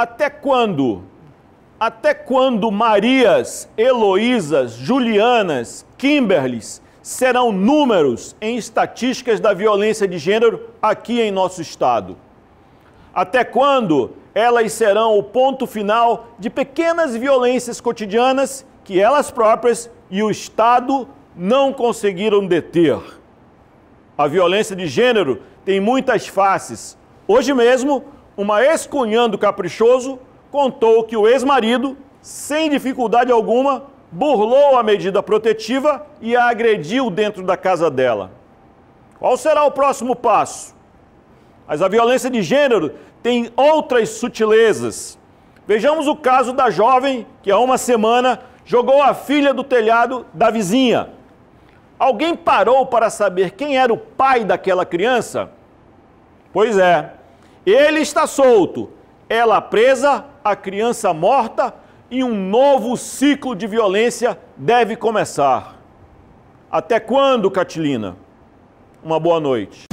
Até quando? Até quando Marias, Heloísas, Julianas, Kimberlys serão números em estatísticas da violência de gênero aqui em nosso estado? Até quando elas serão o ponto final de pequenas violências cotidianas que elas próprias e o Estado não conseguiram deter? A violência de gênero tem muitas faces. Hoje mesmo, uma ex cunhando caprichoso contou que o ex-marido, sem dificuldade alguma, burlou a medida protetiva e a agrediu dentro da casa dela. Qual será o próximo passo? Mas a violência de gênero tem outras sutilezas. Vejamos o caso da jovem que há uma semana jogou a filha do telhado da vizinha. Alguém parou para saber quem era o pai daquela criança? Pois é, ele está solto, ela presa, a criança morta e um novo ciclo de violência deve começar. Até quando, Catilina? Uma boa noite.